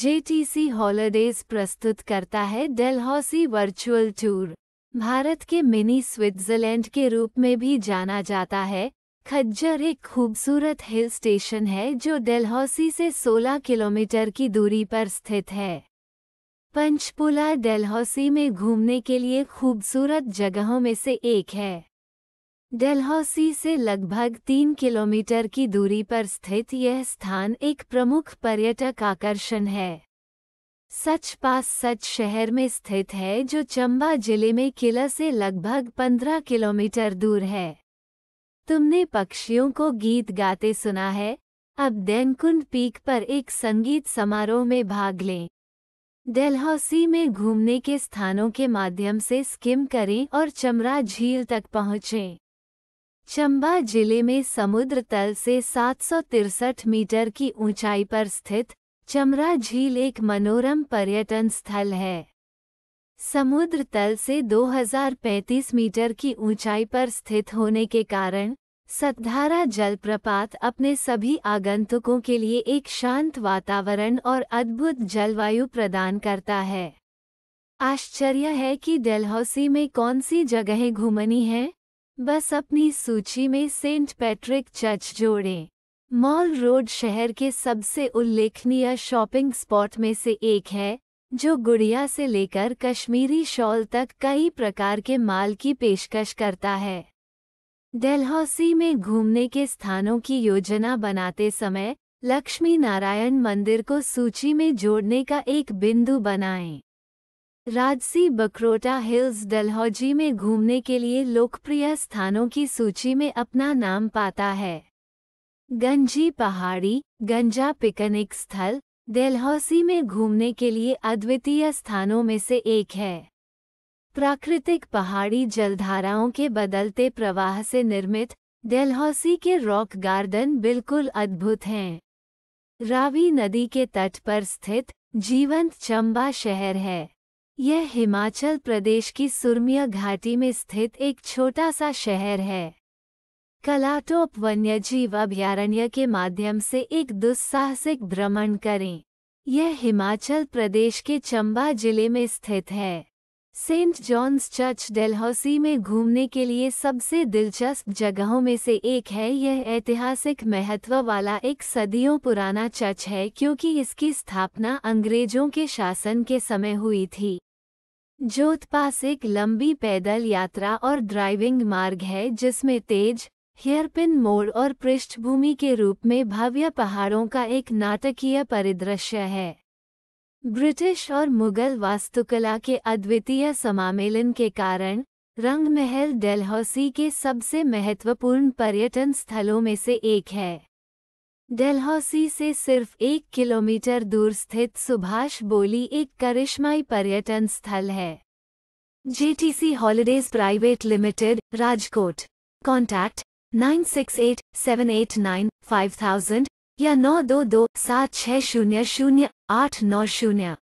JTC holidays प्रस्तुत करता है डेलहौसी वर्चुअल टूर भारत के मिनी स्विट्जरलैंड के रूप में भी जाना जाता है खज्जर एक खूबसूरत हिल स्टेशन है जो डेलहौसी से 16 किलोमीटर की दूरी पर स्थित है पंचपुला डेलहौसी में घूमने के लिए खूबसूरत जगहों में से एक है डेलहौसी से लगभग तीन किलोमीटर की दूरी पर स्थित यह स्थान एक प्रमुख पर्यटक आकर्षण है सच पास सच शहर में स्थित है जो चंबा जिले में किला से लगभग पंद्रह किलोमीटर दूर है तुमने पक्षियों को गीत गाते सुना है अब दैनकुंड पीक पर एक संगीत समारोह में भाग लें डेलहौसी में घूमने के स्थानों के माध्यम से स्किम करें और चमरा झील तक पहुँचें चंबा जिले में समुद्र तल से सात मीटर की ऊंचाई पर स्थित चमरा झील एक मनोरम पर्यटन स्थल है समुद्र तल से 2035 मीटर की ऊंचाई पर स्थित होने के कारण सतधारा जलप्रपात अपने सभी आगंतुकों के लिए एक शांत वातावरण और अद्भुत जलवायु प्रदान करता है आश्चर्य है कि डेलहौसी में कौन सी जगहें घूमनी हैं बस अपनी सूची में सेंट पैट्रिक चर्च जोड़ें मॉल रोड शहर के सबसे उल्लेखनीय शॉपिंग स्पॉट में से एक है जो गुड़िया से लेकर कश्मीरी शॉल तक कई प्रकार के माल की पेशकश करता है डेलहौसी में घूमने के स्थानों की योजना बनाते समय लक्ष्मी नारायण मंदिर को सूची में जोड़ने का एक बिंदु बनाएं। राजसी बकरोटा हिल्स डलहौजी में घूमने के लिए लोकप्रिय स्थानों की सूची में अपना नाम पाता है गंजी पहाड़ी गंजा पिकनिक स्थल डेलहौसी में घूमने के लिए अद्वितीय स्थानों में से एक है प्राकृतिक पहाड़ी जलधाराओं के बदलते प्रवाह से निर्मित डेलहौसी के रॉक गार्डन बिल्कुल अद्भुत हैं रावी नदी के तट पर स्थित जीवंत चंबा शहर है यह हिमाचल प्रदेश की सुरमिया घाटी में स्थित एक छोटा सा शहर है कलाटोप वन्यजीव अभयारण्य के माध्यम से एक दुस्साहसिक भ्रमण करें यह हिमाचल प्रदेश के चंबा जिले में स्थित है सेंट जॉन्स चर्च डेलहौसी में घूमने के लिए सबसे दिलचस्प जगहों में से एक है यह ऐतिहासिक महत्व वाला एक सदियों पुराना चर्च है क्योंकि इसकी स्थापना अंग्रेजों के शासन के समय हुई थी जोत पास एक लंबी पैदल यात्रा और ड्राइविंग मार्ग है जिसमें तेज हेयरपिन मोड़ और पृष्ठभूमि के रूप में भव्य पहाड़ों का एक नाटकीय परिदृश्य है ब्रिटिश और मुगल वास्तुकला के अद्वितीय समामेलन के कारण रंग महल डेलहौसी के सबसे महत्वपूर्ण पर्यटन स्थलों में से एक है डेलहौसी से सिर्फ एक किलोमीटर दूर स्थित सुभाष बोली एक करिश्माई पर्यटन स्थल है JTC holidays private limited Rajkot contact nine six eight seven eight nine five thousand या नौ दो दो सात छः शून्य शून्य आठ नऊ शून्य